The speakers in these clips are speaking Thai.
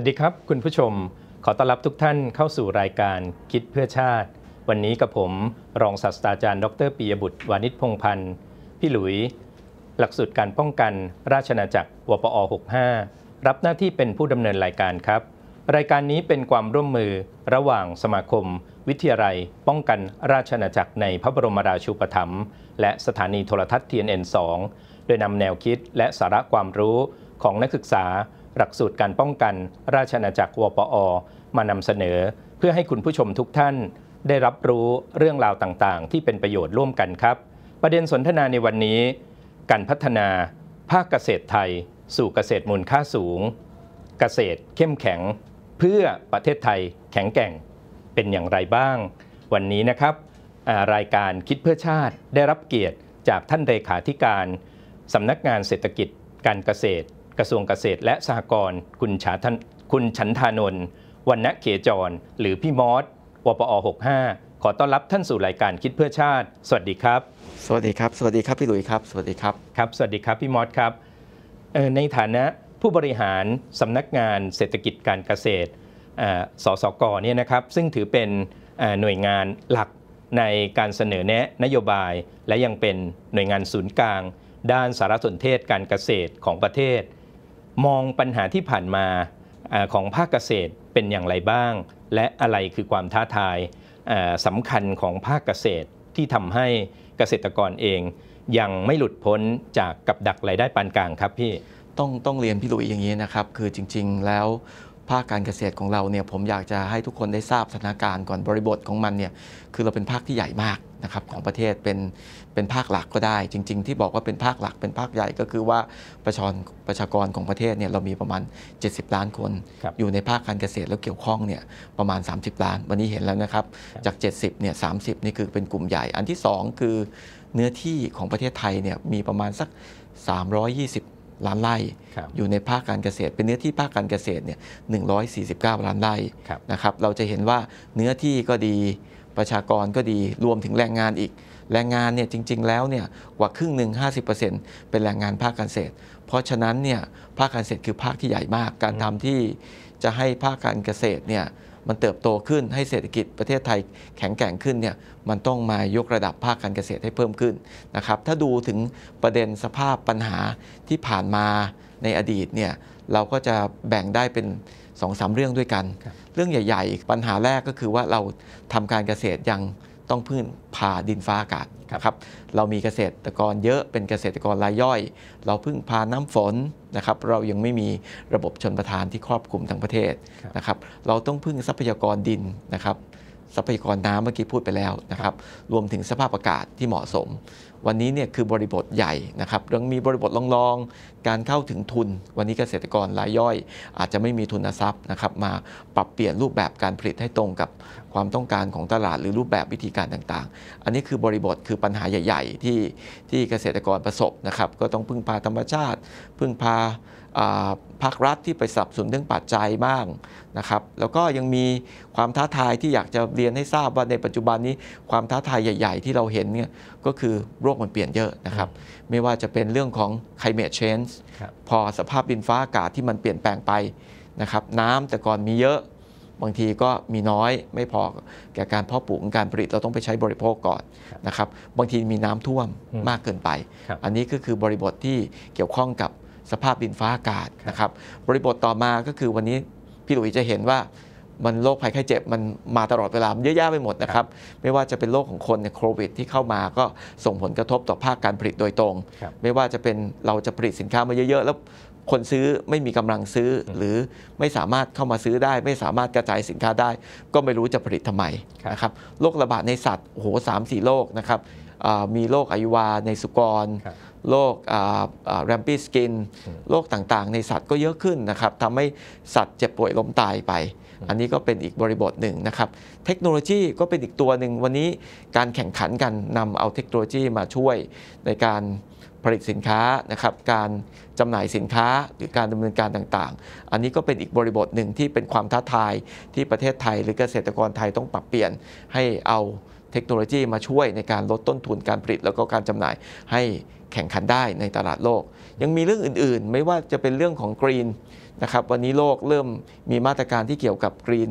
วัสดีครับคุณผู้ชมขอต้อนรับทุกท่านเข้าสู่รายการคิดเพื่อชาติ วันนี้กับผม รองศาสตราจารย์ดรปียบุตรวานิชพงพันธ์ พี่หลุย หลักสูตรการป้องกันราชนาจักรวปอ65 รับหน้าที่เป็นผู้ดำเนินรายการครับ รายการนี้เป็นความร่วมมือระหว่างสมาคม วิทยาลัย ป้องกันราชนาจักรในพระบรมราชูปถัมภ์และสถานีโทรทัศน์ TNN 2โดยนำแนวคิดและสาระความรู้ของนักศึกษาหลักสูตรการป้องกันราชนาาจักรวปอ มานำเสนอเพื่อให้คุณผู้ชมทุกท่านได้รับรู้เรื่องราวต่างๆ ที่เป็นประโยชน์ร่วมกันครับ ประเด็นสนทนาในวันนี้ การพัฒนา ภาคเกษตรไทยสู่เกษตรมูลค่าสูง เกษตรเข้มแข็ง เพื่อประเทศไทยแข็งแกร่งเป็นอย่างไรบ้าง วันนี้นะครับ รายการคิดเพื่อชาติได้รับเกียรติจากท่านเลขาธิการสำนักงานเศรษฐกิจการเกษตรกระทรวงเกษตรและสหกรณ์คุณฉาทคุณฉันทานนท์วันณเขจร หรือพี่มอสวปอ65ขอต้อนรับท่านสู่รายการคิดเพื่อชาติ สวัสดีครับ สวัสดีครับ สวัสดีครับพี่หลุยครับ สวัสดีครับ ครับ สวัสดีครับพี่มอสครับในฐานะผู้บริหารสำนักงานเศรษฐกิจการเกษตรสสกเนี่ยนะครับ ซึ่งถือเป็นหน่วยงานหลักในการเสนอแนะนโยบาย และยังเป็นหน่วยงานศูนย์กลาง ด้านสารสนเทศการเกษตรของประเทศมองปัญหาที่ผ่านมาของภาคเกษตรเป็นอย่างไรบ้าง และอะไรคือความท้าทายสำคัญของภาคเกษตรที่ทำให้เกษตรกรเอง ยังไม่หลุดพ้นจากกับดักรายได้ปานกลางครับพี่ ต้องต้องเรียนพี่ลุยอย่างนี้นะครับ คือจริง ๆ แล้วภาคการเกษตรของเราเนี่ยผมอยากจะให้ทุกคนได้ทราบสถานการณ์ก่อนบริบทของมันเนี่ยคือเราเป็นภาคที่ใหญ่มากนะครับของประเทศเป็นเป็นภาคหลักก็ได้จริง ๆ ที่บอกว่าเป็นภาคหลักเป็นภาคใหญ่ ก็คือว่าประชาประชากรของประเทศเนี่ยเรามีประมาณ 70ล้านคนคอยู่ในภาคการเกษตรแล้วเกี่ยวข้องเนี่ยประมาณ 30ล้านวันนี้เห็นแล้วนะครับรบจาก 70เนี่ยสานี่คือเป็นกลุ่มใหญ่ อันที่2คือเนื้อที่ของประเทศไทยเนี่ยมีประมาณสัก 320ล้านไร่อยู่ในภาคการเกษตร เป็นเนื้อที่ภาคการเกษตรเนี่ย149 ล้านไร่ นะครับ เราจะเห็นว่าเนื้อที่ก็ดี ประชากรก็ดี รวมถึงแรงงานอีก แรงงานเนี่ยจริง ๆแล้วเนี่ย กว่าครึ่งหนึ่ง50%เป็นแรงงานภาคการเกษตร เพราะฉะนั้นเนี่ย ภาคการเกษตรคือภาคที่ใหญ่มาก การทำที่จะให้ภาคการเกษตรเนี่ยมันเติบโตขึ้นให้เศรษฐกิจประเทศไทยแข็งแกร่งขึ้นเนี่ยมันต้องมายกระดับภาคการเกษตรให้เพิ่มขึ้นนะครับถ้าดูถึงประเด็นสภาพปัญหาที่ผ่านมาในอดีตเนี่ยเราก็จะแบ่งได้เป็น2อสเรื่องด้วยกัน เรื่องใหญ่ ๆ ปัญหาแรกก็คือว่าเราทำการเกษตรยังต้องพึ่งพาดินฟ้าอากาศนะครับเรามีเกษตรกรเยอะเป็นเกษตรกรรายย่อย เราพึ่งพาน้ำฝนนะครับเรายังไม่มีระบบชนประทานที่ครอบคลุมทั้งประเทศนะครับเราต้องพึ่งทรัพยากรดินนะครับทรัพยากรน้ำเมื่อกี้พูดไปแล้วนะครับรวมถึงสภาพอากาศที่เหมาะสมวันนี้เนี่ยคือบริบทใหญ่นะครับ่องมีบริบทรองๆ การเข้าถึงทุน วันนี้เกษตรกรรายย่อย อาจจะไม่มีทุนทรัพย์นะครับมาปรับเปลี่ยนรูปแบบการผลิตให้ตรงกับความต้องการของตลาดหรือรูปแบบวิธีการต่างๆ อันนี้คือบริบทคือปัญหาใหญ่ๆ ที่ที่เกษตรกรประสบนะครับก็ต้องพึ่งพาธรรมชาติ พึ่งพาภาครัฐที่ไปสับสนเรื่องปัจจัยบ้างนะครับแล้วก็ยังมีความท้าทายที่อยากจะเรียนให้ทราบว่าในปัจจุบันนี้ความท้าทายใหญ่ๆที่เราเห็นเนี่ยก็คือโรคมันเปลี่ยนเยอะนะครับไม่ว่าจะเป็นเรื่องของ climate change พอสภาพดินฟ้าอากาศที่มันเปลี่ยนแปลงไปนะครับน้ำแต่ก่อนมีเยอะ บางทีก็มีน้อยไม่พอแก่การเพาะปลูกการผลิตเราต้องไปใช้บริโภคก่อนนะครับบางทีมีน้ำท่วมมากเกินไป อันนี้ก็คือบริบทที่เกี่ยวข้องกับสภาพดินฟ้าอากาศนะครับ บริบทต่อมาก็คือวันนี้ พี่หลุยจะเห็นว่ามันโรคภัยไข้เจ็บมันมาตลอดเวลาเยอะแยะไปหมดนะครับ ไม่ว่าจะเป็นโรคของคนในโควิด ที่เข้ามาก็ส่งผลกระทบต่อภาคการผลิตโดยตรง ไม่ว่าจะเป็นเราจะผลิตสินค้ามาเยอะๆ แล้วคนซื้อไม่มีกำลังซื้อหรือไม่สามารถเข้ามาซื้อได้ ไม่สามารถกระจายสินค้าได้ ก็ไม่รู้จะผลิตทำไมนะครับโรคระบาดในสัตว์โอ้โหสามสี่โรคนะครับมีโรคอายุวาในสุกรโรคแรมปี้สกินโรคต่างๆ ในสัตว์ก็เยอะขึ้นนะครับทำให้สัตว์เจ็บป่วยล้มตายไป อันนี้ก็เป็นอีกบริบทหนึ่งนะครับ เทคโนโลยีก็เป็นอีกตัวหนึ่งวันนี้การแข่งขันกันนำเอาเทคโนโลยีมาช่วยในการผลิตสินค้านะครับการจำหน่ายสินค้าหรือการดำเนินการต่างๆ อันนี้ก็เป็นอีกบริบทหนึ่งที่เป็นความท้าทายที่ประเทศไทย หรือเกษตรกรไทยต้องปรับเปลี่ยนให้เอาเทคโนโลยีมาช่วยในการลดต้นทุนการผลิต แล้วก็การจำหน่ายให้แข่งขันได้ในตลาดโลก ยังมีเรื่องอื่นๆ ไม่ว่าจะเป็นเรื่องของกรีนนะครับ วันนี้โลกเริ่มมีมาตรการที่เกี่ยวกับกรีน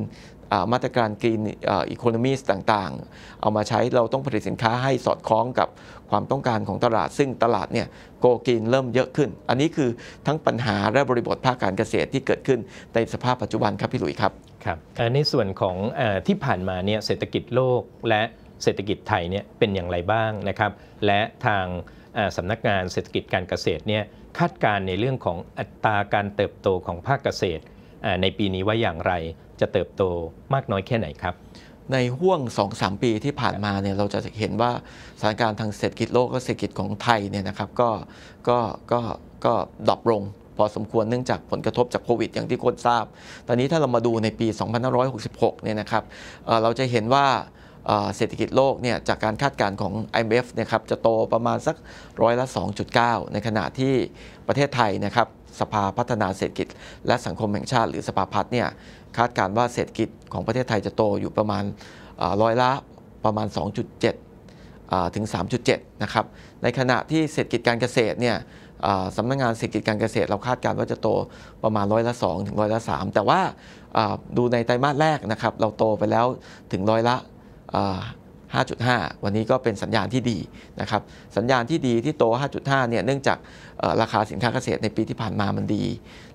มาตรการกรีนอีโคโนมีสต่างๆ เอามาใช้เราต้องผลิตสินค้าให้สอดคล้องกับความต้องการของตลาด ซึ่งตลาดเนี่ยโกกินเริ่มเยอะขึ้น อันนี้คือทั้งปัญหาและบริบทภาคการเกษตรที่เกิดขึ้นในสภาพปัจจุบันครับพี่ลุยครับครับในส่วนของอที่ผ่านมาเนี่ยเศรษฐกิจโลกและเศรษฐกิจไทยเนี่ยเป็นอย่างไรบ้างนะครับ และทางสำนักงานเศรษฐกิจการเกษตรเนี่ยคาดการในเรื่องของอัตราการเติบโตของภาคเกษตรในปีนี้ว่าอย่างไรจะเติบโตมากน้อยแค่ไหนครับ ในห่วง 2-3 ปีที่ผ่านมาเนี่ยเราจะเห็นว่าสถานการณ์ทางเศรษฐกิจโลกและเศรษฐกิจของไทยเนี่ยนะครับ ก็ก็ก็ก็ดรอปลง พอสมควรเนื่องจากผลกระทบจากโควิดอย่างที่คนทราบ ตอนนี้ถ้าเรามาดูในปี 2566เนี่ยนะครับเราจะเห็นว่าเศรษฐกิจโลกเนี่ยจากการคาดการณ์ของ IMF นะครับ จะโตประมาณสักร้อยละ 2.9 ในขณะที่ประเทศไทยนะครับสภาพัฒนาเศรษฐกิจ และสังคมแห่งชาติหรือสภาพัฒน์เนี่ยคาดการณ์ว่าเศรษฐกิจของประเทศไทยจะโตอยู่ประมาณร้อยละ ประมาณ 2.7ถึง 3.7นะครับในขณะที่เศรษฐกิจการเกษตรเนี่ยสำนักงงานเศรษฐกิจการเกษตร เราคาดการณ์ว่าจะโตประมาณร้อยละ2ถึงร้อยละ3แต่ว่าดูในไตรมาสแรกนะครับเราโตไปแล้วถึงร้อยละ5.5 วันนี้ก็เป็นสัญญาณที่ดีนะครับ สัญญาณที่ดีที่โต 5.5 เนี่ย เนื่องจากราคาสินค้าเกษตรในปีที่ผ่านมามันดี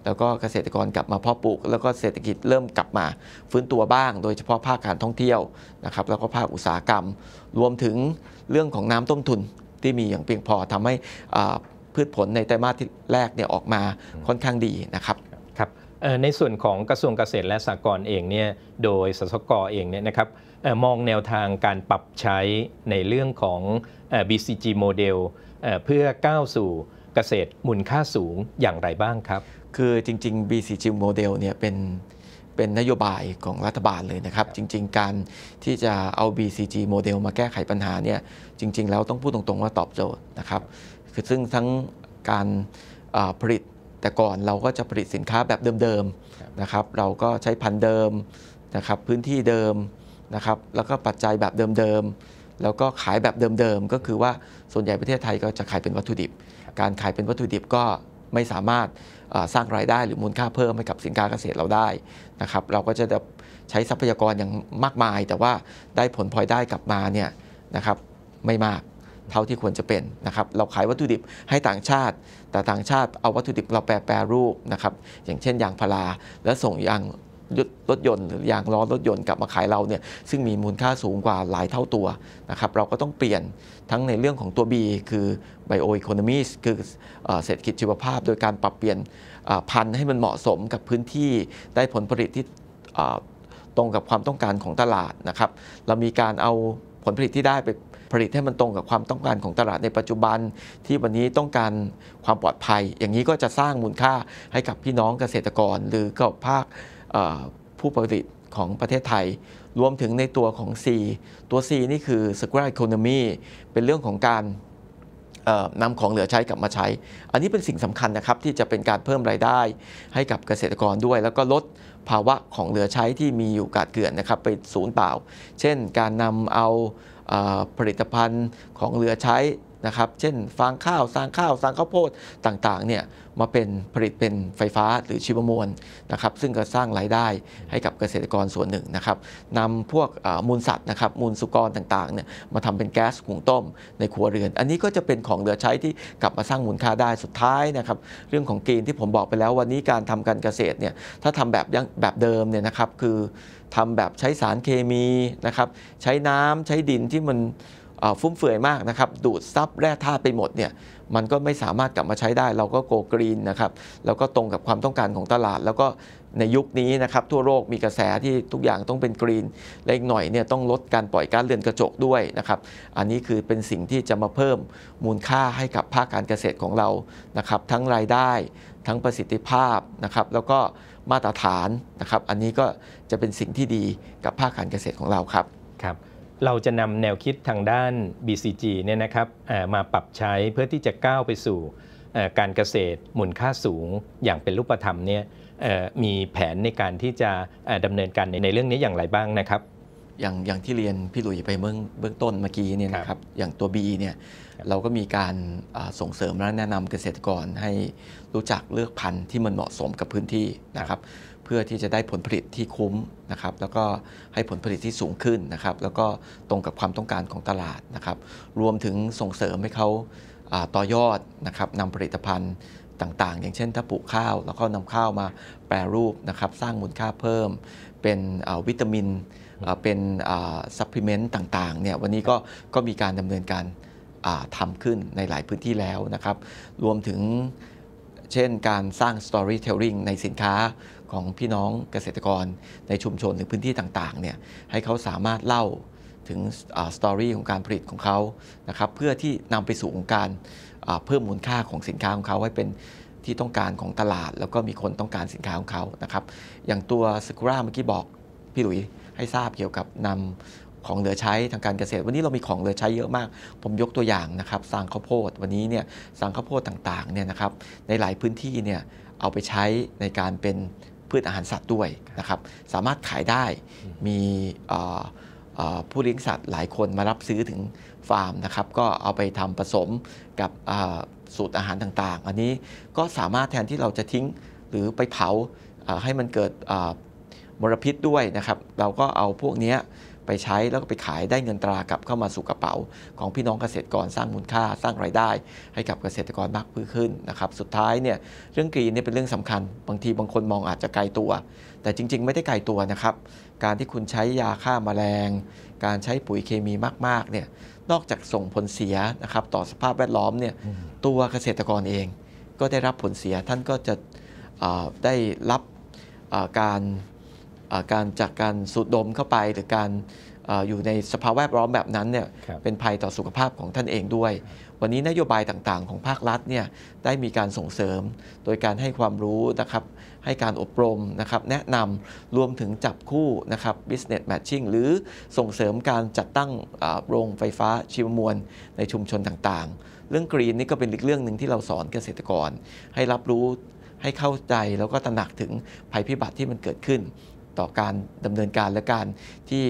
แล้วก็เกษตรกรกลับมาเพาะปลูก แล้วก็เศรษฐกิจเริ่มกลับมาฟื้นตัวบ้าง โดยเฉพาะภาคการท่องเที่ยวนะครับ แล้วก็ภาคอุตสาหกรรม รวมถึงเรื่องของน้ำต้มทุนที่มีอย่างเพียงพอทำให้พืชผลในไตรมาสแรกเนี่ยออกมาค่อนข้างดีนะครับ ครับ ในส่วนของกระทรวงเกษตรและสหกรณ์เองเนี่ย โดยสสกเองเนี่ยนะครับมองแนวทางการปรับใช้ในเรื่องของ BCG m o เด l เพื่อก้าวสู่เกษตรมูลค่าสูงอย่างไรบ้างครับ คือจริงๆ BCG m o เด l เนี่ยเป็นเป็นนโยบายของรัฐบาลเลยนะครับ จริงๆ การที่จะเอา BCG โมเดลมาแก้ไขปัญหาเนี่ย จริงๆ แล้วต้องพูดตรงๆ ว่าตอบโจทย์นะครับ คือซึ่งทั้งการผลิตแต่ก่อนเราก็จะผลิตสินค้าแบบเดิมๆ นะครับ เราก็ใช้พันธุ์เดิมนะครับ พื้นที่เดิมนะครับ แล้วก็ปัจจัยแบบเดิมๆ แล้วก็ขายแบบเดิมๆ ก็คือว่าส่วนใหญ่ประเทศไทยก็จะขายเป็นวัตถุดิบ การขายเป็นวัตถุดิบก็ไม่สามารถสร้างรายได้หรือมูลค่าเพิ่มให้กับสินค้าเกษตรเราได้นะครับ เราก็จะใช้ทรัพยากรอย่างมากมาย แต่ว่าได้ผลพลอยได้กลับมาเนี่ยนะครับไม่มากเท่าที่ควรจะเป็นนะครับ เราขายวัตถุดิบให้ต่างชาติแต่ต่างชาติเอาวัตถุดิบเราแปรแปรรูปนะครับอย่างเช่นยางพาราแล้วส่งยางรถยนต์หรือยางล้อรถยนต์กลับมาขายเราเนี่ยซึ่งมีมูลค่าสูงกว่าหลายเท่าตัวนะครับเราก็ต้องเปลี่ยนทั้งในเรื่องของตัว B คือ bioeconomy คือเศรษฐกิจชีวภาพ โดยการปรับเปลี่ยนพันธุ์ให้มันเหมาะสมกับพื้นที่ได้ผลผลิตที่ตรงกับความต้องการของตลาดนะครับเรามีการเอาผลผลิตที่ได้ไปผลิตให้มันตรงกับความต้องการของตลาดในปัจจุบันที่วันนี้ต้องการความปลอดภัย อย่างนี้ก็จะสร้างมูลค่าให้กับพี่น้องเกษตรกรหรือกับภาคผู้ผลิตของประเทศไทย รวมถึงในตัวของ C ตัว C นี่คือ s q u a r economy เป็นเรื่องของการนำของเหลือใช้กลับมาใช้ อันนี้เป็นสิ่งสำคัญนะครับ ที่จะเป็นการเพิ่มรายได้ให้กับเกษตรกรด้วย แล้วก็ลดภาวะของเหลือใช้ที่มีอยู่กาดเกลื่อนนะครับ ไปศูนย์เปล่า เช่นการนำเอาผลิตภัณฑ์ของเหลือใช้นะครับ เช่น ฟางข้าวสร้างข้าวสร้างข้าวโพดต่างๆ เนี่ย มาเป็นผลิตเป็นไฟฟ้าหรือชีวมวลนะครับ ซึ่งก็สร้างรายได้ให้กับเกษตรกรส่วนหนึ่งนะครับนำพวกมูลสัตว์นะครับ มูลสุกรต่างๆ เนี่ย มาทำเป็นแก๊สหุงต้ม ในครัวเรือน อันนี้ก็จะเป็นของเหลือใช้ที่กลับมาสร้างมูลค่าได้สุดท้ายนะครับ เรื่องของกรีนที่ผมบอกไปแล้ว วันนี้การทำการเกษตรเนี่ย ถ้าทำแบบแบบเดิมเนี่ยนะครับ คือทำแบบใช้สารเคมีนะครับ ใช้น้ำใช้ดินที่มันฟุ่มเฟือยมากนะครับ ดูดซับแร่ธาตุไปหมดเนี่ยมันก็ไม่สามารถกลับมาใช้ได้ เราก็โกกรีนนะครับแล้วก็ตรงกับความต้องการของตลาด แล้วก็ในยุคนี้นะครับ ทั่วโลกมีกระแสที่ทุกอย่างต้องเป็นกรีนและอีกหน่อยเนี่ยต้องลดการปล่อยก๊าซเรือนกระจกด้วยนะครับ อันนี้คือเป็นสิ่งที่จะมาเพิ่มมูลค่าให้กับภาคการเกษตรของเรานะครับ ทั้งรายได้ทั้งประสิทธิภาพนะครับ แล้วก็มาตรฐานนะครับ อันนี้ก็จะเป็นสิ่งที่ดีกับภาคการเกษตรของเราครับครับเราจะนำแนวคิดทางด้าน BCG เนี่ยนะครับมาปรับใช้เพื่อที่จะก้าวไปสู่การเกษตรมูลค่าสูงอย่างเป็นรูปธรรมเนี่ยมีแผนในการที่จะดำเนินการในเรื่องนี้อย่างไรบ้างนะครับ อย่างอย่างที่เรียนพี่หลุยไปเบื้องเบื้องต้นเมื่อกี้เนี่ยนะครับอย่างตัว B เนี่ยเราก็มีการส่งเสริมและแนะนำเกษตรกรให้รู้จักเลือกพันธุ์ที่มันเหมาะสมกับพื้นที่นะครับพื่อที่จะได้ผลผลิตที่คุ้มนะครับ แล้วก็ให้ผลผลิตที่สูงขึ้นนะครับ แล้วก็ตรงกับความต้องการของตลาดนะครับ รวมถึงส่งเสริมให้เขาต่อยอดนะครับ นำผลิตภัณฑ์ต่างๆ อย่างเช่นถ้าปลูกข้าว แล้วก็นำข้าวมาแปรรูปนะครับ สร้างมูลค่าเพิ่ม เป็นวิตามินเป็นซัพพลีเมนต์ต่างๆเนี่ยวันนี้ก็ก็มีการดำเนินการทำขึ้นในหลายพื้นที่แล้วนะครับ รวมถึงเช่นการสร้าง storytelling ในสินค้าของพี่น้องเกษตรกรในชุมชนหรือพื้นที่ต่างๆเนี่ยให้เขาสามารถเล่าถึงสตอรี่ของการผลิตของเขานะครับเพื่อที่นำไปสู่องการเพิ่มมูลค่าของสินค้าของเขาให้เป็นที่ต้องการของตลาด แล้วก็มีคนต้องการสินค้าของเขานะครับอย่างตัวสกุร่าเมื่อกี้บอกพี่หลุยให้ทราบเกี่ยวกับ นำของเหลือใช้ทางการเกษตรวันนี้เรามีของเหลือใช้เยอะมากผมยกตัวอย่างนะครับสางข้าวโพดวันนี้เนี่ยสางข้าวโพดต่างๆเนี่ยนะครับในหลายพื้นที่เนี่ยเอาไปใช้ในการเป็นพืชอาหารสัตว์ด้วยนะครับ สามารถขายได้มีผู้เลี้ยงสัตว์หลายคนมารับซื้อถึงฟาร์มนะครับ ก็เอาไปทำผสมกับสูตรอาหารต่างๆ อันนี้ก็สามารถแทนที่เราจะทิ้งหรือไปเผาให้มันเกิดมลพิษด้วยนะครับ เราก็เอาพวกนี้ไปใช้แล้วก็ไปขายได้เงินตรากลับเข้ามาสู่กระเป๋า ของพี่น้องเกษตรกรสร้างมูลค่าสร้างรายได้ ให้กับเกษตรกรมากขึ้นนะครับ สุดท้ายเนี่ยเรื่องกรีนเนี่ยเป็นเรื่องสำคัญ บางทีบางคนมองอาจจะไกลตัว แต่จริงๆไม่ได้ไกลตัวนะครับ การที่คุณใช้ยาฆ่ามาแมลง การใช้ปุ๋ยเคมีมากๆเนี่ยนอกจากส่งผลเสียนะครับต่อสภาพแวดล้อมเนี่ยตัวเกษตรกรเอง ก็ได้รับผลเสียท่านก็จะได้รับการการจากการสูดดมเข้าไป หรือการอยู่ในสภาพแวดล้อมแบบนั้นเนี่ยเป็นภัยต่อสุขภาพของท่านเองด้วย วันนี้นโยบายต่างๆ ของภาครัฐเนี่ยได้มีการส่งเสริมโดยการให้ความรู้นะครับให้การอบรมนะครับแนะนำรวมถึงจับคู่นะครับ business matching หรือส่งเสริมการจัดตั้งโรงไฟฟ้าชีวมวล ในชุมชนต่างๆ เรื่องกรีนนี่ก็เป็นอีกเรื่องหนึ่งที่เราสอนเกษตรกร ให้รับรู้ให้เข้าใจแล้วก็ตระหนักถึงภัยพิบัติที่มันเกิดขึ้นต่อการดำเนินการและการที่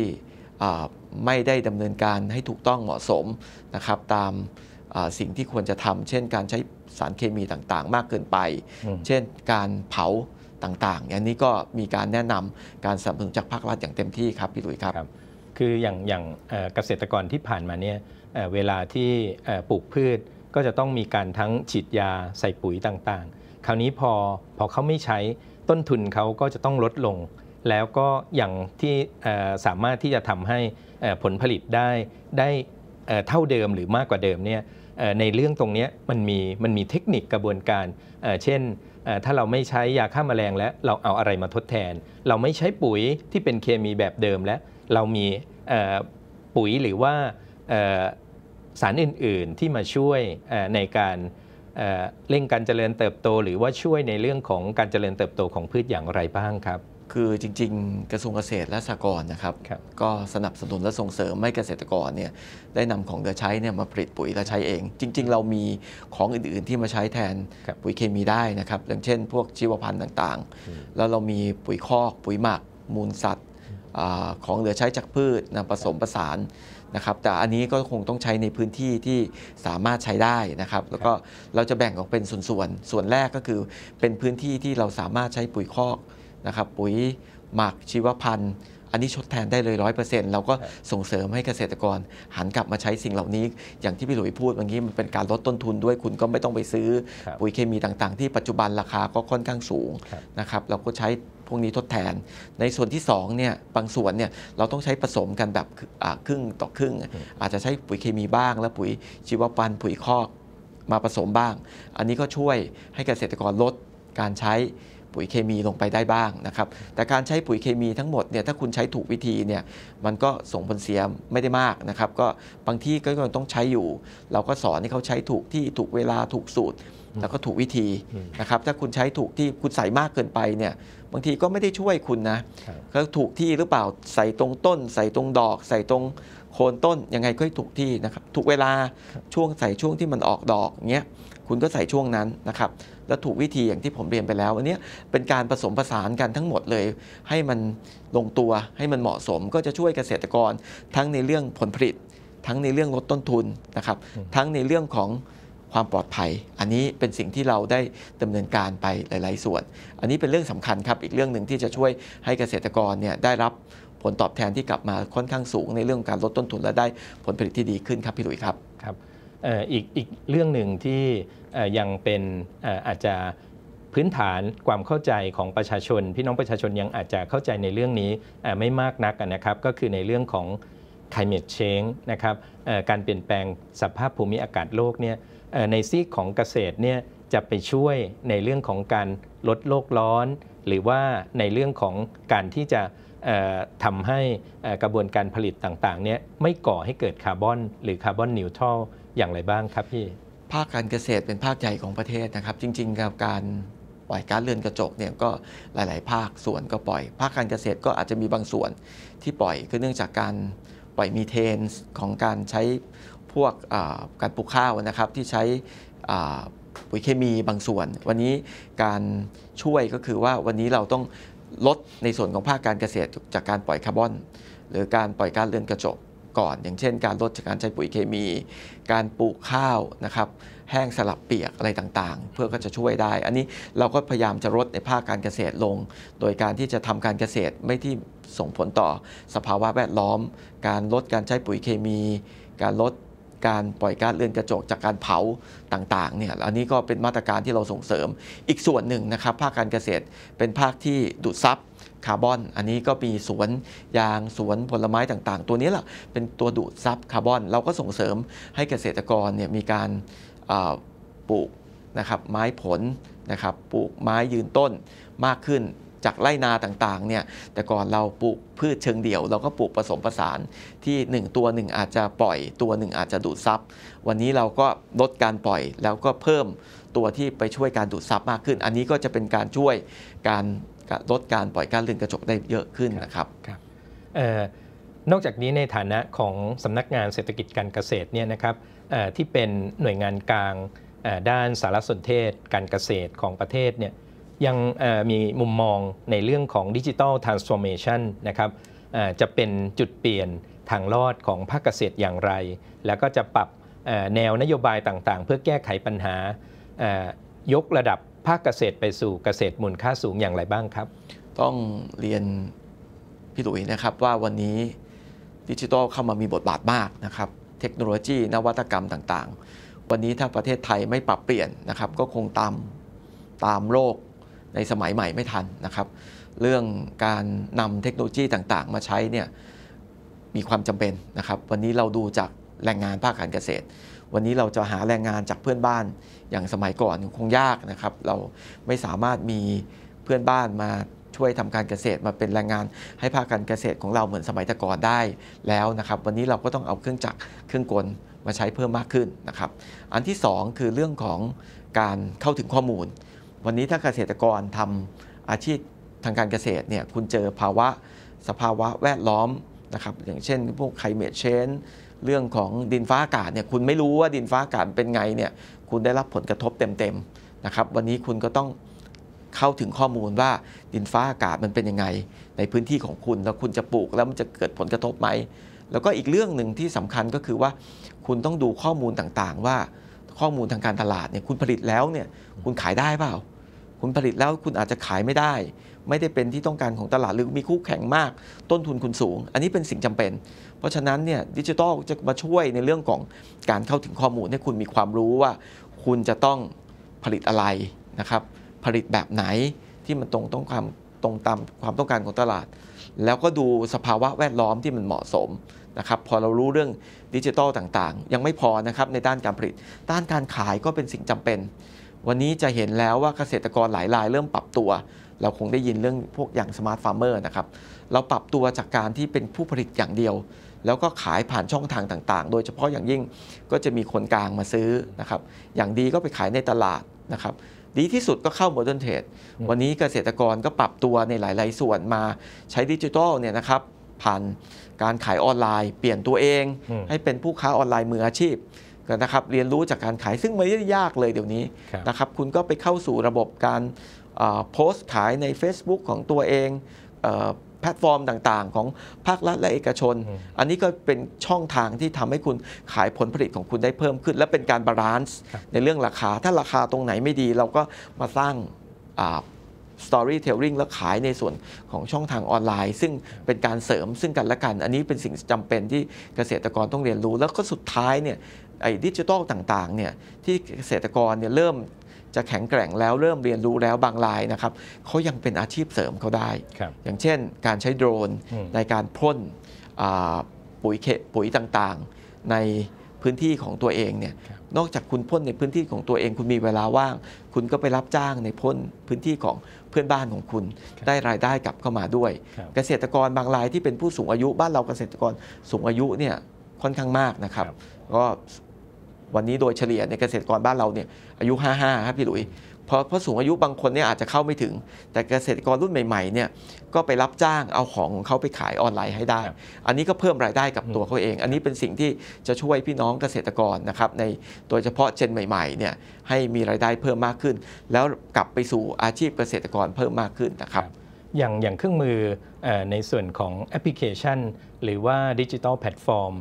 ไม่ได้ดำเนินการให้ถูกต้องเหมาะสมนะครับ ตามสิ่งที่ควรจะทำ เช่นการใช้สารเคมีต่างๆ มากเกินไป เช่นการเผาต่างๆ อันนี้ก็มีการแนะนำการสนับสนุนจากภาครัฐอย่างเต็มที่ครับพี่ลุยครับรบคืออย่างอย่างเกษตรกรที่ผ่านมาเนี่ยเวลาที่ปลูกพืชก็จะต้องมีการทั้งฉีดยาใส่ปุ๋ยต่างๆ คราวนี้พอพอเขาไม่ใช้ต้นทุนเขาก็จะต้องลดลงแล้วก็อย่างที่สามารถที่จะทำให้ผลผลิตได้ ได้เท่าเดิมหรือมากกว่าเดิมเนี่ยในเรื่องตรงนี้มันมีมันมีเทคนิคกระบวนการ เช่นถ้าเราไม่ใช้ยาฆ่ามาแมลงแล้วเราเอาอะไรมาทดแทน เราไม่ใช้ปุ๋ยที่เป็นเคมีแบบเดิมแล้วเรามีปุ๋ยหรือว่าสารอื่น ๆ ที่มาช่วยในการเร่งการเจริญเติบโตหรือว่าช่วยในเรื่องของการเจริญเติบโตของพืชอย่างไรบ้างครับคือจริงๆกระทรวงเกษตรและสหกรณ์นะครับก็สนับสนุนและส่งเสริมให้เกษตรกรเนี่ยได้นำของเหลือใช้เนี่ยมาผลิตปุ๋ยและใช้เอง จริงๆเรามีของอื่นๆที่มาใช้แทนปุ๋ยเคมีได้นะครับอย่างเช่นพวกชีวพันธุ์ต่าง ๆ แล้วเรามีปุ๋ยคอก ปุ๋ยหมักมูลสัตว์ของเหลือใช้จากพืชนะผสมประสานนะครับแต่อันนี้ก็คงต้องใช้ในพื้นที่ที่สามารถใช้ได้นะครับแล้วก็เราจะแบ่งออกเป็นส่วนๆส่วนแรกก็คือเป็นพื้นที่ที่เราสามารถใช้ปุ๋ยคอกนะครับปุ๋ยหมักชีวพันธุ์อันนี้ชดแทนได้เลยร้อยเราก็ส่งเสริมให้เกษตรกร หันกลับมาใช้สิ่งเหล่านี้ อย่างที่พี่หลุยพูดเมื่อกี้ มันเป็นการลดต้นทุนด้วยคุณก็ไม่ต้องไปซื้อ ปุ๋ยเคมีต่างๆ ที่ปัจจุบันราคาก็ค่อนข้างสูงนะครับเราก็ใช้พวกนี้ทดแทน ในส่วนที่2เนี่ยบางส่วนเนี่ยเราต้องใช้ผสมกันแบบครึ่งต่อครึ่งอาจจะใช้ปุ๋ยเคมีบ้าง และปุ๋ยชีวพันธุ์ปุ๋ยคอกมาผสมบ้าง อันนี้ก็ช่วยให้เกษตรกรลดการใช้ปุ๋ยเคมีลงไปได้บ้างนะครับ แต่การใช้ปุ๋ยเคมีทั้งหมดเนี่ยถ้าคุณใช้ถูกวิธีเนี่ย มันก็ส่งผลเสียไม่ได้มากนะครับ ก็บางที่ก็ยังต้องใช้อยู่ เราก็สอนให้เขาใช้ถูกที่ถูกเวลาถูกสูตรแล้วก็ถูกวิธีนะครับ ถ้าคุณใช้ถูกที่คุณใส่มากเกินไปเนี่ย บางทีก็ไม่ได้ช่วยคุณนะก็ถูกที่หรือเปล่าใส่ตรงต้น ใส่ตรงดอก ใส่ตรง โคนต้นยังไงก็ให้ถูกที่นะครับ ถูกเวลาช่วงใส่ช่วงที่มันออกดอกเงี้ยคุณก็ใส่ช่วงนั้นนะครับและถูกวิธีอย่างที่ผมเรียนไปแล้วอันนี้เป็นการผสมผสานกันทั้งหมดเลย ให้มันลงตัวให้มันเหมาะสมก็จะช่วยเกษตรกรทั้งในเรื่องผลผลิต ทั้งในเรื่องลดต้นทุนนะครับทั้งในเรื่องของความปลอดภัย อันนี้เป็นสิ่งที่เราได้ดำเนินการไปหลาย ๆ ส่วน อันนี้เป็นเรื่องสำคัญครับ อีกเรื่องหนึ่งที่จะช่วยให้เกษตรกรเนี่ยได้รับผลตอบแทนที่กลับมาค่อนข้างสูงในเรื่องการลดต้นทุนและได้ผลผลิตที่ดีขึ้นครับพี่ลุยครับอีกอีกเรื่องหนึ่งที่ยังเป็นอาจจะพื้นฐานความเข้าใจของประชาชนพี่น้องประชาชนยังอาจจะเข้าใจในเรื่องนี้ไม่มากนักนะครับก็คือในเรื่องของ climate change นะครับการเปลี่ยนแปลงสภาพภูมิอากาศโลกเนี่ยในซีกของเกษตรเนี่ยจะไปช่วยในเรื่องของการลดโลกร้อน หรือว่าในเรื่องของการที่จะทำให้กระบวนการผลิตต่างๆเนี่ยไม่ก่อให้เกิดคาร์บอนหรือคาร์บอนนิวทรัลอย่างไรบ้างครับพี่ภาคการเกษตรเป็นภาคใหญ่ของประเทศนะครับ จริง ๆกับการปล่อยก๊าซเรือนกระจกเนี่ยก็หลาย ๆภาคส่วนก็ปล่อยภาคการเกษตรก็อาจจะมีบางส่วน ที่ปล่อยคือเนื่องจากการปล่อยมีเทนของการใช้พวกการปลูกข้าวนะครับที่ใช้ปุ๋ยเคมีบางส่วน วันนี้การช่วยก็คือว่าวันนี้เราต้องลดในส่วนของภาคการเกษตรจากการปล่อยคาร์บอนหรือการปล่อยก๊าซเรือนกระจกก่อนอย่างเช่นการลดจากการใช้ปุ๋ยเคมี การปลูกข้าวนะครับแห้งสลับเปียกอะไรต่างๆ เพื่อก็จะช่วยได้ อันนี้เราก็พยายามจะลดในภาคการเกษตรลง โดยการที่จะทำการเกษตรไม่ที่ส่งผลต่อ สภาวะแวดล้อม การลดการใช้ปุ๋ยเคมี การลดการปล่อยก๊าซเรือนกระจกจากการเผาต่างๆเนี่ยอันนี้ก็เป็นมาตรการที่เราส่งเสริม อีกส่วนหนึ่งนะครับภาคการเกษตรเป็นภาคที่ดูดซับคาร์บอน อันนี้ก็มีสวนยางสวนผลไม้ต่างๆ ตัวนี้แหละเป็นตัวดูดซับคาร์บอน เราก็ส่งเสริมให้เกษตรกรเนี่ยมีการปลูกนะครับไม้ผลนะครับปลูกไม้ยืนต้นมากขึ้นจากไรนาต่างๆเนี่ยแต่ก่อนเราปลูกพืชเชิงเดี่ยวเราก็ปลูกผสมผสานที่ 1 ตัวหนึ่งอาจจะปล่อยตัวหนึ่งอาจจะดูดซับวันนี้เราก็ลดการปล่อยแล้วก็เพิ่มตัวที่ไปช่วยการดูดซับมากขึ้น อันนี้ก็จะเป็นการช่วยการลดการปล่อยก๊าซเรือนกระจกได้เยอะขึ้นนะครับครับนอกจากนี้ในฐานะของสำนักงานเศรษฐกิจการเกษตรเนี่ยนะครับที่เป็นหน่วยงานกลางด้านสารสนเทศการเกษตรของประเทศเนี่ยยังมีมุมมองในเรื่องของดิจิทัลทรานส์ฟอร์เมชันนะครับจะเป็นจุดเปลี่ยนทางรอดของภาคเกษตรอย่างไร แล้วก็จะปรับแนวนโยบายต่างๆเพื่อแก้ไขปัญหายกระดับภาคเกษตรไปสู่เกษตรมูลค่าสูงอย่างไรบ้างครับ ต้องเรียนพี่ลุยนะครับว่าวันนี้ดิจิทัลเข้ามามีบทบาทมากนะครับ เทคโนโลยี นวัตกรรมต่างๆ วันนี้ถ้าประเทศไทยไม่ปรับเปลี่ยนนะครับ ก็คงตามตามโลกในสมัยใหม่ไม่ทันนะครับ เรื่องการนำเทคโนโลยีต่างๆ มาใช้เนี่ยมีความจำเป็นนะครับ วันนี้เราดูจากแรงงานภาคการเกษตร วันนี้เราจะหาแรงงานจากเพื่อนบ้านอย่างสมัยก่อนคงยากนะครับ เราไม่สามารถมีเพื่อนบ้านมาช่วยทำการเกษตรมาเป็นแรงงานให้ภาคการเกษตรของเราเหมือนสมัยตะก่อนได้แล้วนะครับ วันนี้เราก็ต้องเอาเครื่องจักรเครื่องกลมาใช้เพิ่มมากขึ้นนะครับ อันที่ 2 คือเรื่องของการเข้าถึงข้อมูล วันนี้ถ้าเกษตรกรทำอาชีพทางการเกษตรเนี่ย คุณเจอภาวะสภาวะแวดล้อมนะครับ อย่างเช่น พวกไคลเมชเชนเรื่องของดินฟ้าอากาศเนี่ย คุณไม่รู้ว่าดินฟ้าอากาศเป็นไงเนี่ยคุณได้รับผลกระทบเต็มๆ นะครับ วันนี้คุณก็ต้องเข้าถึงข้อมูลว่าดินฟ้าอากาศมันเป็นยังไง ในพื้นที่ของคุณ แล้วคุณจะปลูกแล้วมันจะเกิดผลกระทบไหม แล้วก็อีกเรื่องหนึ่งที่สำคัญก็คือว่าคุณต้องดูข้อมูลต่างๆ ว่าข้อมูลทางการตลาดเนี่ยคุณผลิตแล้วเนี่ย คุณขายได้เปล่า คุณผลิตแล้วคุณอาจจะขายไม่ได้ ไม่ได้เป็นที่ต้องการของตลาดหรือมีคู่แข่งมากต้นทุนคุณสูง อันนี้เป็นสิ่งจำเป็น เพราะฉะนั้นเนี่ยดิจิทัลจะมาช่วยในเรื่องของการเข้าถึงข้อมูลให้คุณมีความรู้ว่าคุณจะต้องผลิตอะไรนะครับผลิตแบบไหนที่มันตรงต้องความตรงตามความต้องการของตลาด แล้วก็ดูสภาวะแวดล้อมที่มันเหมาะสมนะครับพอเรารู้เรื่องดิจิทัลต่าง ๆ ยังไม่พอนะครับในด้านการผลิต ด้านการขายก็เป็นสิ่งจำเป็น วันนี้จะเห็นแล้วว่าเกษตรกรหลายรายเริ่มปรับตัว เราคงได้ยินเรื่องพวกอย่างสมาร์ทฟาร์มเมอร์นะครับ เราปรับตัวจากการที่เป็นผู้ผลิตอย่างเดียวแล้วก็ขายผ่านช่องทางต่าง ๆ โดยเฉพาะอย่างยิ่งก็จะมีคนกลางมาซื้อนะครับ อย่างดีก็ไปขายในตลาดนะครับ ดีที่สุดก็เข้าโมเดิร์นเทรดวันนี้เกษตรกรก็ปรับตัวในหลาย ๆส่วนมาใช้ดิจิทัลเนี่ยนะครับ ผ่านการขายออนไลน์เปลี่ยนตัวเองให้เป็นผู้ค้าออนไลน์มืออาชีพกันนะครับเรียนรู้จากการขายซึ่งไม่ได้ยากเลยเดี๋ยวนี้นะครับคุณก็ไปเข้าสู่ระบบการโพสต์ขายใน Facebook ของตัวเองแพลตฟอร์มต่าง ๆ ของ ภาครัฐและ เอกชน อันนี้ก็เป็นช่องทางที่ทำให้คุณขายผลผลิตของคุณได้เพิ่มขึ้น และเป็นการบาลานซ์ในเรื่องราคา ถ้าราคาตรงไหนไม่ดี เราก็มาสร้างสตอรี่เทลลิงและขายในส่วนของช่องทางออนไลน์ ซึ่งเป็นการเสริมซึ่งกันและกัน อันนี้เป็นสิ่งจำเป็นที่เกษตรกรต้องเรียนรู้แล้วก็สุดท้ายเนี่ยไอ้ดิจิทัลต่างๆเนี่ยที่เกษตรกรเนี่ยเริ่มจะแข็งแกร่งแล้วเริ่มเรียนรู้แล้วบางรายนะครับเขายังเป็นอาชีพเสริมเขาได้ อย่างเช่นการใช้โดรนในการพ่นปุ๋ยเคปุ๋ยต่างๆ ในพื้นที่ของตัวเองเนี่ยนอกจากคุณพ่นในพื้นที่ของตัวเอง คุณมีเวลาว่างคุณก็ไปรับจ้างในพ่นพื้นที่ของเพื่อนบ้านของคุณได้รายได้กลับเข้ามาด้วย เกษตรกรบางรายที่เป็นผู้สูงอายุ บ้านเราเกษตรกรสูงอายุเนี่ยค่อนข้างมากนะครับ ก็วันนี้โดยเฉลี่ยในเกษตรกรบ้านเราเนี่ยอายุ55ครับพี่หลุย เพราะผู้สูงอายุบางคนเนี่ยอาจจะเข้าไม่ถึง แต่เกษตรกรรุ่นใหม่ๆเนี่ย ก็ไปรับจ้างเอาของของเขาไปขายออนไลน์ให้ได้ อันนี้ก็เพิ่มรายได้กับตัวเขาเอง อันนี้เป็นสิ่งที่จะช่วยพี่น้องเกษตรกรนะครับในโดยเฉพาะเจนใหม่ๆเนี่ยให้มีรายได้เพิ่มมากขึ้น แล้วกลับไปสู่อาชีพเกษตรกรเพิ่มมากขึ้นนะครับ อย่างอย่างเครื่องมือในส่วนของแอปพลิเคชัน หรือว่าดิจิทัลแพลตฟอร์ม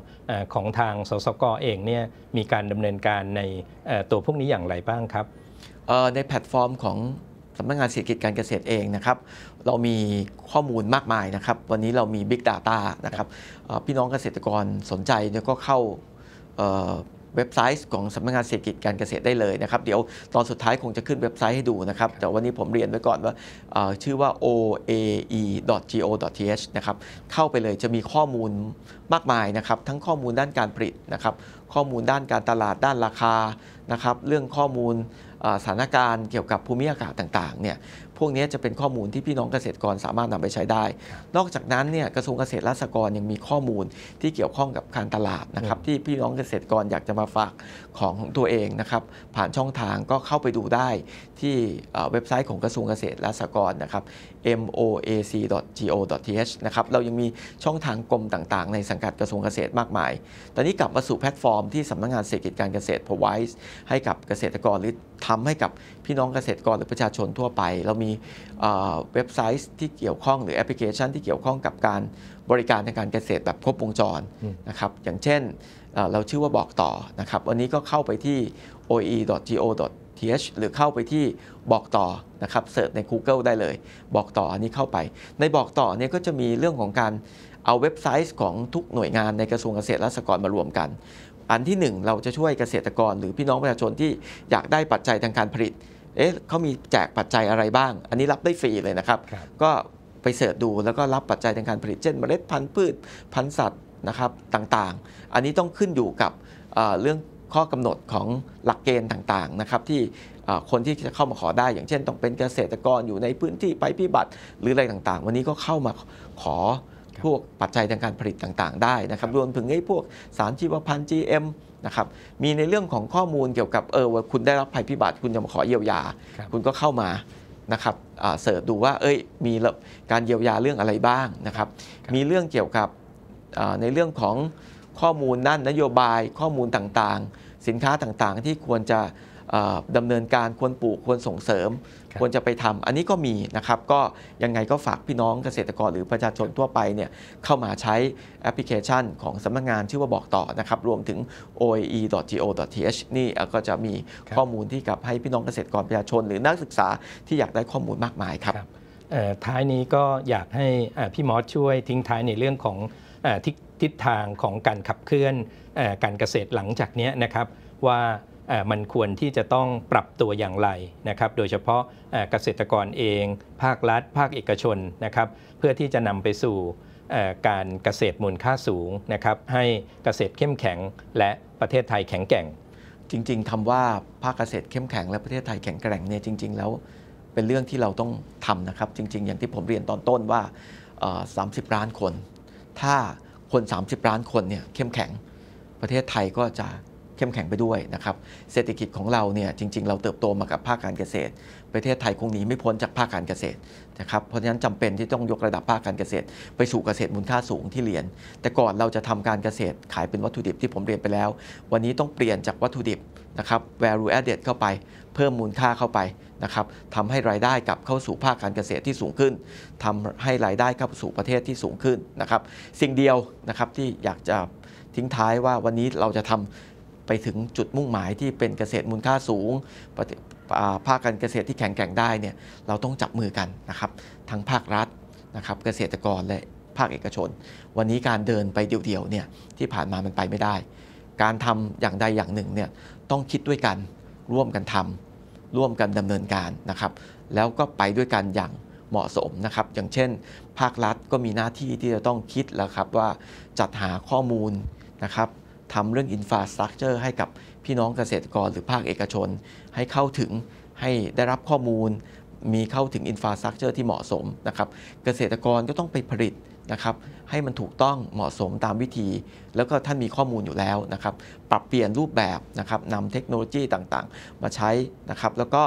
ของทางสสกเองเนี่ยมีการดำเนินการในตัวพวกนี้อย่างไรบ้างครับในแพลตฟอร์มของสำนักงงานเศรษฐกิจการเกษตรเองนะครับ เรามีข้อมูลมากมายนะครับ วันนี้เรามี Big Data นะครับพี่น้องเกษตรกรสนใจเนี่ยก็เข้าเว็บไซต์ของสำนักงานเศรษฐกิจการเกษตรได้เลยนะครับเดี๋ยวตอนสุดท้ายคงจะขึ้นเว็บไซต์ให้ดูนะครับ แต่วันนี้ผมเรียนไว้ก่อนว่าชื่อว่า oae.go.th นะครับเข้าไปเลยจะมีข้อมูลมากมายนะครับ ทั้งข้อมูลด้านการผลิตนะครับ ข้อมูลด้านการตลาด ด้านราคานะครับเรื่องข้อมูลสถานการณ์เกี่ยวกับภูมิอากาศต่างๆเนี่ยพวกนี้จะเป็นข้อมูลที่พี่น้องเกษตรกรสามารถนำไปใช้ได้ นอกจากนั้นเนี่ยกระทรวงเกษตรและสหกรณ์ยังมีข้อมูลที่เกี่ยวข้องกับการตลาดนะครับที่พี่น้องเกษตรกรอยากจะมาฝากของของตัวเองนะครับ ผ่านช่องทางก็เข้าไปดูได้ที่เว็บไซต์ของกระทรวงเกษตรและสหกรณ์นะครับ moac.go.th นะครับเรายังมีช่องทางกลมต่างๆ ในสังกัดกระทรวงเกษตรมากมาย ตอนนี้กลับมาสู่แพลตฟอร์มที่สำนักงงานเศรษฐกิจการเกษตร provide ให้กับเกษตรกรหรือทำให้กับพี่น้องเกษตรกรหรือประชาชนทั่วไป เรามีเว็บไซต์ที่เกี่ยวข้องหรือแอปพลิเคชันที่เกี่ยวข้องกับการบริการทางการเกษตรแบบครบวงจรนะครับอย่างเช่นเราชื่อว่าบอกต่อนะครับวันนี้ก็เข้าไปที่ oe.go th หรือเข้าไปที่บอกต่อนะครับเสิร์ชใน Google ได้เลย บอกต่ออันนี้เข้าไป ในบอกต่อเนี่ยก็จะมีเรื่องของการเอาเว็บไซต์ของทุกหน่วยงานในกระทรวงเกษตรและสหกรณ์มารวมกัน อันที่ 1 เราจะช่วยเกษตรกรหรือพี่น้องประชาชนที่อยากได้ปัจจัยทางการผลิต เอ๊ะเขามีแจกปัจจัยอะไรบ้าง อันนี้รับได้ฟรีเลยนะครับ ก็ไปเสิร์ชดู แล้วก็รับปัจจัยทางการผลิตเช่นเมล็ดพันธุ์พืช พันธุ์สัตว์นะครับต่างๆ อันนี้ต้องขึ้นอยู่กับเรื่องข้อกำหนดของหลักเกณฑ์ต่างๆนะครับที่คนที่จะเข้ามาขอได้ อย่างเช่นต้องเป็นเกษตรกรอยู่ในพื้นที่ไปพิบัติหรืออะไรต่าง ๆ วันนี้ก็เข้ามาขอพวกปัจจัยทางการผลิตต่าง ๆ ได้นะครับรวมถึงไอ้พวกสารชีวพันธุ์ GM นะครับมีในเรื่องของข้อมูลเกี่ยวกับเออว่าคุณได้รับภัยพิบัติ คุณจะมาขอเยียวยา คุณก็เข้ามานะครับเสิร์ชดูว่าเอ้ยมีการเยียวยาเรื่องอะไรบ้างนะครับมีเรื่องเกี่ยวกับในเรื่องของข้อมูลด้านนโยบายข้อมูลต่างๆ สินค้าต่างๆ ที่ควรจะดำเนินการควรปลูก ควรส่งเสริม ควรจะไปทำอันนี้ก็มีนะครับ ก็ยังไงก็ฝากพี่น้องเกษตรกรหรือประชาชนทั่วไปเนี่ยเข้ามาใช้แอปพลิเคชันของสำนักงานชื่อว่าบอกต่อนะครับ รวมถึง oee.go.th นี่ก็จะมีข้อมูลที่กับให้พี่น้องเกษตรกรประชาชน หรือนักศึกษาที่อยากได้ข้อมูลมากมายครับท้ายนี้ก็อยากให้พี่มอสช่วยทิ้งท้ายในเรื่องของท่ทิศทางของการขับเคลื่อนการเกษตรหลังจากนี้นะครับว่ามันควรที่จะต้องปรับตัวอย่างไรนะครับโดยเฉพาะเกษตรกรเอง ภาครัฐ ภาคเอกชนนะครับเพื่อที่จะนำไปสู่การเกษตรมูลค่าสูงนะครับให้เกษตรเข้มแข็งและประเทศไทยแข็งแกร่ง จริงๆคำว่าภาคเกษตรเข้มแข็ง และประเทศไทยแข็งแกร่งเนี่ยจริงๆ แล้วเป็นเรื่องที่เราต้องทำนะครับ จริงๆ อย่างที่ผมเรียนตอนต้นว่า30ล้านคน ถ้าคน30ล้านคนเนี่ยเข้มแข็ง ประเทศไทยก็จะเข้มแข็งไปด้วยนะครับเศรษฐกิจของเราเนี่ยจริงๆเราเติบโตมากับภาคการเกษตรประเทศไทยคงหนีไม่พ้นจากภาคการเกษตรนะครับเพราะฉะนั้นจำเป็นที่ต้องยกระดับภาคการเกษตร ไปสู่เกษตรมูลค่าสูงที่เรียน แต่ก่อนเราจะทำการเกษตรขายเป็นวัตถุดิบที่ผมเรียนไปแล้ว วันนี้ต้องเปลี่ยนจากวัตถุดิบะครับ value added เข้าไปเพิ่มมูลค่าเข้าไปนะครับทำให้รายได้กลับเข้าสู่ภาคการเกษตรที่สูงขึ้น ทำให้รายได้เข้าสู่ประเทศที่สูงขึ้นนะครับสิ่งเดียวนะครับที่อยากจะทิ้งท้ายว่าวันนี้เราจะทำไปถึงจุดมุ่งหมายที่เป็นเกษตรมูลค่าสูง ภาคการเกษตรที่แข็งแกร่งได้เนี่ยเราต้องจับมือกันนะครับทั้งภาครัฐนะครับเกษตรกรและภาคเอกชน วันนี้การเดินไปเดี่ยวๆเนี่ยที่ผ่านมามันไปไม่ได้การทำอย่างใดอย่างหนึ่งเนี่ยต้องคิดด้วยกันร่วมกันทำร่วมกันดำเนินการนะครับ แล้วก็ไปด้วยกันอย่างเหมาะสมนะครับ อย่างเช่น ภาครัฐก็มีหน้าที่ที่จะต้องคิดแล้วครับว่าจัดหาข้อมูลนะครับทำเรื่องอินฟาสตรักเจอร์ให้กับพี่น้องเกษตรกรหรือภาคเอกชน ให้เข้าถึงให้ได้รับข้อมูล มีเข้าถึงอินฟาสตรักเจอร์ที่เหมาะสมนะครับ เกษตรกรก็ต้องไปผลิตนะครับให้มันถูกต้องเหมาะสมตามวิธี แล้วก็ท่านมีข้อมูลอยู่แล้วนะครับ ปรับเปลี่ยนรูปแบบนะครับนำเทคโนโลยีต่าง ๆ มาใช้นะครับแล้วก็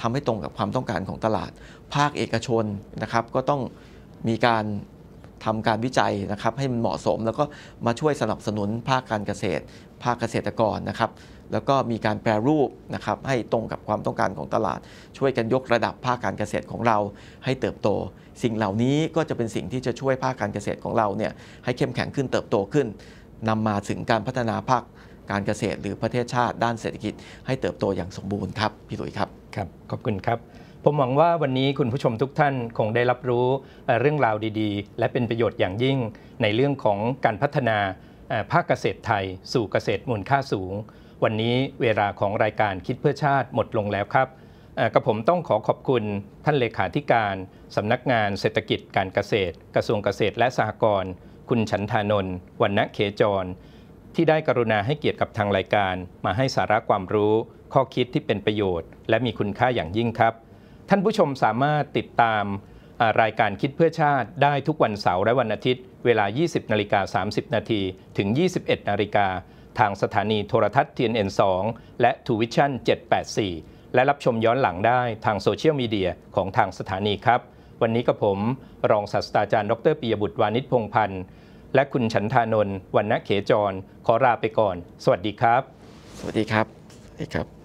ทำให้ตรงกับความต้องการของตลาดภาคเอกชนนะครับ ก็ต้องมีการทำการวิจัยนะครับให้มันเหมาะสมแล้วก็มาช่วยสนับสนุนภาคการเกษตร ภาคเกษตรกรนะครับ แล้วก็มีการแปรรูปนะครับ ให้ตรงกับความต้องการของตลาด ช่วยกันยกระดับภาคการเกษตรของเรา ให้เติบโต สิ่งเหล่านี้ก็จะเป็นสิ่งที่จะช่วยภาคการเกษตรของเราเนี่ยให้เข้มแข็งขึ้นเติบโตขึ้น นำมาถึงการพัฒนาภาคการเกษตร หรือประเทศชาติด้านเศรษฐกิจ ให้เติบโตอย่างสมบูรณ์ครับพี่ลุยครับครับขอบคุณครับผมหวังว่าวันนี้คุณผู้ชมทุกท่านคงได้รับรู้เรื่องราวดี ๆ และเป็นประโยชน์อย่างยิ่ง ในเรื่องของการพัฒนาภาคเกษตรไทย สู่เกษตรมูลค่าสูง วันนี้เวลาของรายการคิดเพื่อชาติหมดลงแล้วครับกระผมต้องขอขอบคุณท่านเลขาธิการสำนักงานเศรษฐกิจการเกษตร กระทรวงเกษตรและสหกรณ์คุณฉันทานนท์วันณเขจร ที่ได้กรุณาให้เกียรติกับทางรายการ มาให้สาระความรู้ข้อคิดที่เป็นประโยชน์ และมีคุณค่าอย่างยิ่งครับท่านผู้ชมสามารถติดตามรายการคิดเพื่อชาติได้ทุกวันเสาร์และวันอาทิตย์ เวลา 20 นาฬิกา 30 นาที ถึง 21 นาฬิกา ทางสถานีโทรทัศน์ TNN 2และ t ูวิชั่น 784 และรับชมย้อนหลังได้ทางโซเชียลมีเดียของทางสถานีครับ วันนี้กับผมรองศาสตราจารย์ดรปิยบุตรวานิชพงพันธ์ และคุณฉันทานนท์วันณเขจร ขอลาไปก่อน สวัสดีครับ สวัสดีครับสวัสดีครับ